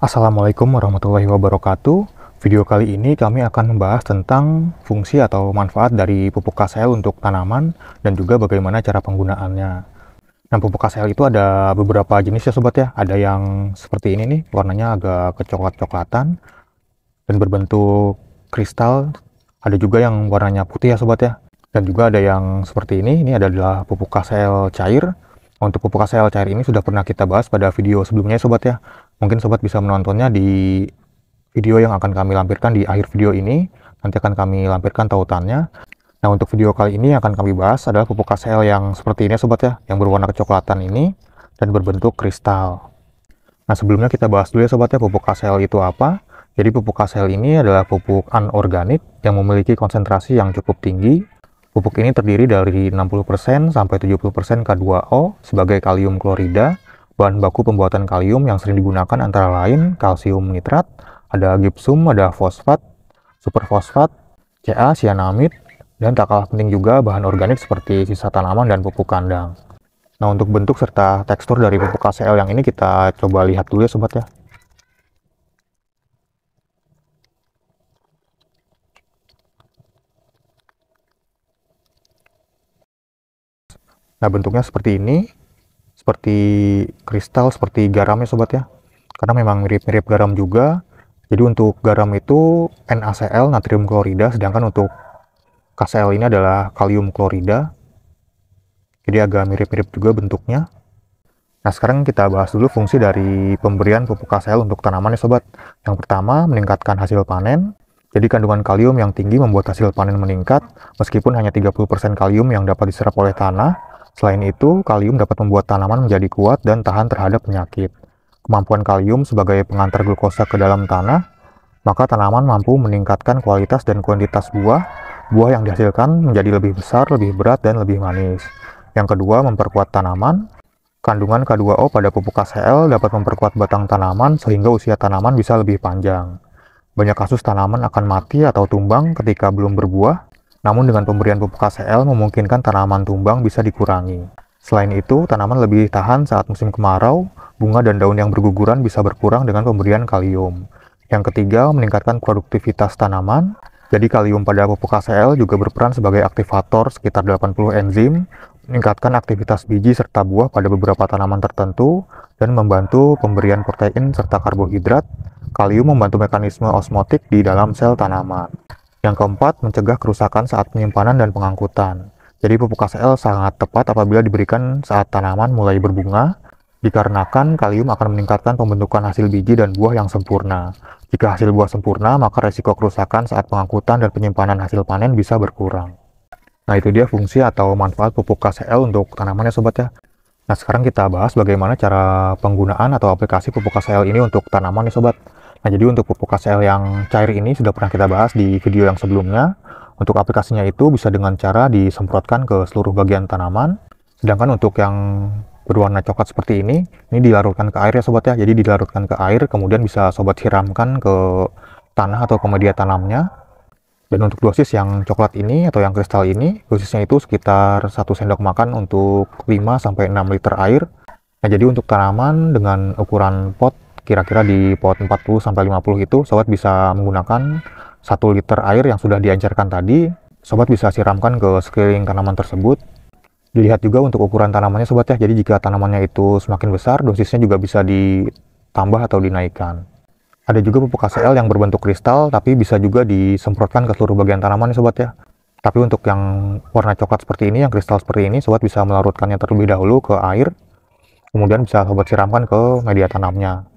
Assalamualaikum warahmatullahi wabarakatuh. Video kali ini kami akan membahas tentang fungsi atau manfaat dari pupuk KCL untuk tanaman dan juga bagaimana cara penggunaannya. Nah, pupuk KCL itu ada beberapa jenis ya sobat ya. Ada yang seperti ini nih, warnanya agak kecoklat-coklatan dan berbentuk kristal. Ada juga yang warnanya putih ya sobat ya. Dan juga ada yang seperti ini, ini adalah pupuk KCL cair. Untuk pupuk KCL cair ini sudah pernah kita bahas pada video sebelumnya ya, sobat ya Mungkin sobat bisa menontonnya di video yang akan kami lampirkan di akhir video ini. Nanti akan kami lampirkan tautannya. Nah, untuk video kali ini yang akan kami bahas adalah pupuk KCL yang seperti ini ya, sobat ya, yang berwarna kecoklatan ini dan berbentuk kristal. Nah, sebelumnya kita bahas dulu ya sobat ya pupuk KCL itu apa. Jadi pupuk KCL ini adalah pupuk anorganik yang memiliki konsentrasi yang cukup tinggi Pupuk ini terdiri dari 60% sampai 70% K2O sebagai kalium klorida Bahan baku pembuatan kalium yang sering digunakan antara lain kalsium nitrat, ada gipsum, ada fosfat, superfosfat, Ca, cyanamid, dan tak kalah penting juga bahan organik seperti sisa tanaman dan pupuk kandang. Nah, untuk bentuk serta tekstur dari pupuk KCL yang ini kita coba lihat dulu ya sobat ya. Nah, bentuknya seperti ini seperti kristal seperti garam ya sobat ya karena memang mirip-mirip garam juga jadi untuk garam itu NaCl natrium klorida sedangkan untuk KCl ini adalah kalium klorida jadi agak mirip-mirip juga bentuknya nah sekarang kita bahas dulu fungsi dari pemberian pupuk KCl untuk tanaman ya sobat yang pertama meningkatkan hasil panen jadi kandungan kalium yang tinggi membuat hasil panen meningkat meskipun hanya 30% kalium yang dapat diserap oleh tanah Selain itu, kalium dapat membuat tanaman menjadi kuat dan tahan terhadap penyakit. Kemampuan kalium sebagai pengantar glukosa ke dalam tanah, maka tanaman mampu meningkatkan kualitas dan kuantitas buah. Buah yang dihasilkan menjadi lebih besar, lebih berat, dan lebih manis. Yang kedua, memperkuat tanaman. Kandungan K2O pada pupuk KCl dapat memperkuat batang tanaman sehingga usia tanaman bisa lebih panjang. Banyak kasus tanaman akan mati atau tumbang ketika belum berbuah namun dengan pemberian pupuk KCL memungkinkan tanaman tumbang bisa dikurangi. Selain itu, tanaman lebih tahan saat musim kemarau, bunga dan daun yang berguguran bisa berkurang dengan pemberian kalium. Yang ketiga, meningkatkan produktivitas tanaman. Jadi kalium pada pupuk KCL juga berperan sebagai aktivator sekitar 80 enzim, meningkatkan aktivitas biji serta buah pada beberapa tanaman tertentu, dan membantu pemberian protein serta karbohidrat. Kalium membantu mekanisme osmotik di dalam sel tanaman. Yang keempat, mencegah kerusakan saat penyimpanan dan pengangkutan. Jadi pupuk KCL sangat tepat apabila diberikan saat tanaman mulai berbunga, dikarenakan kalium akan meningkatkan pembentukan hasil biji dan buah yang sempurna. Jika hasil buah sempurna, maka resiko kerusakan saat pengangkutan dan penyimpanan hasil panen bisa berkurang. Nah itu dia fungsi atau manfaat pupuk KCL untuk tanamannya sobat ya. Nah sekarang kita bahas bagaimana cara penggunaan atau aplikasi pupuk KCL ini untuk tanaman ya sobat. Nah, jadi untuk pupuk KCL yang cair ini sudah pernah kita bahas di video yang sebelumnya. Untuk aplikasinya itu bisa dengan cara disemprotkan ke seluruh bagian tanaman. Sedangkan untuk yang berwarna coklat seperti ini, ini dilarutkan ke air ya sobat ya. Jadi dilarutkan ke air, kemudian bisa sobat siramkan ke tanah atau ke media tanamnya. Dan untuk dosis yang coklat ini atau yang kristal ini, dosisnya itu sekitar 1 sendok makan untuk 5-6 liter air. Nah, jadi untuk tanaman dengan ukuran pot kira-kira di pot 40 sampai 50 itu sobat bisa menggunakan 1 liter air yang sudah diencerkan tadi sobat bisa siramkan ke sekeliling tanaman tersebut dilihat juga untuk ukuran tanamannya sobat ya jadi jika tanamannya itu semakin besar dosisnya juga bisa ditambah atau dinaikkan ada juga pupuk KCL yang berbentuk kristal tapi bisa juga disemprotkan ke seluruh bagian tanamannya sobat ya tapi untuk yang warna coklat seperti ini yang kristal seperti ini sobat bisa melarutkannya terlebih dahulu ke air kemudian bisa sobat siramkan ke media tanamnya.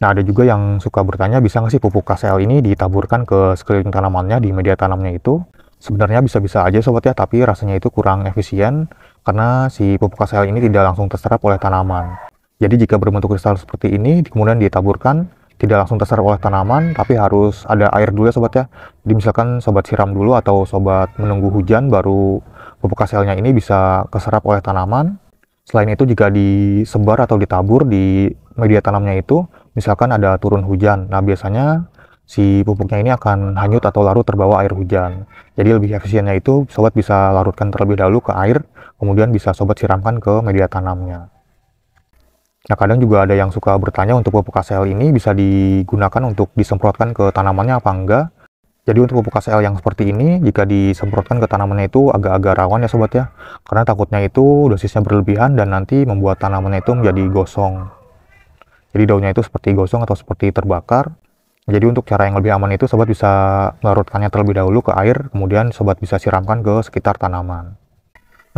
Nah, ada juga yang suka bertanya, bisa nggak sih pupuk KCL ini ditaburkan ke sekeliling tanamannya di media tanamnya itu? Sebenarnya bisa-bisa aja sobat ya, tapi rasanya itu kurang efisien karena si pupuk KCL ini tidak langsung terserap oleh tanaman. Jadi jika berbentuk kristal seperti ini, kemudian ditaburkan, tidak langsung terserap oleh tanaman, tapi harus ada air dulu ya sobat ya. Jadi misalkan sobat siram dulu atau sobat menunggu hujan, baru pupuk KCL-nya ini bisa terserap oleh tanaman, Selain itu jika disebar atau ditabur di media tanamnya itu, misalkan ada turun hujan, nah biasanya si pupuknya ini akan hanyut atau larut terbawa air hujan. Jadi lebih efisiennya itu sobat bisa larutkan terlebih dahulu ke air, kemudian bisa sobat siramkan ke media tanamnya. Nah kadang juga ada yang suka bertanya untuk pupuk KCL ini bisa digunakan untuk disemprotkan ke tanamannya apa enggak. Jadi untuk pupuk KCL yang seperti ini jika disemprotkan ke tanamannya itu agak-agak rawan ya sobat ya. Karena takutnya itu dosisnya berlebihan dan nanti membuat tanamannya itu menjadi gosong. Jadi daunnya itu seperti gosong atau seperti terbakar. Jadi untuk cara yang lebih aman itu sobat bisa larutkannya terlebih dahulu ke air, kemudian sobat bisa siramkan ke sekitar tanaman.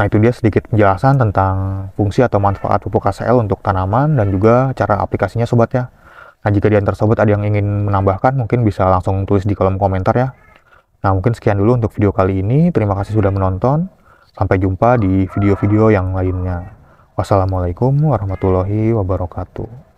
Nah itu dia sedikit penjelasan tentang fungsi atau manfaat pupuk KCL untuk tanaman dan juga cara aplikasinya sobat ya. Nah, jika di antara sobat ada yang ingin menambahkan, mungkin bisa langsung tulis di kolom komentar ya. Nah, mungkin sekian dulu untuk video kali ini. Terima kasih sudah menonton. Sampai jumpa di video-video yang lainnya. Wassalamualaikum warahmatullahi wabarakatuh.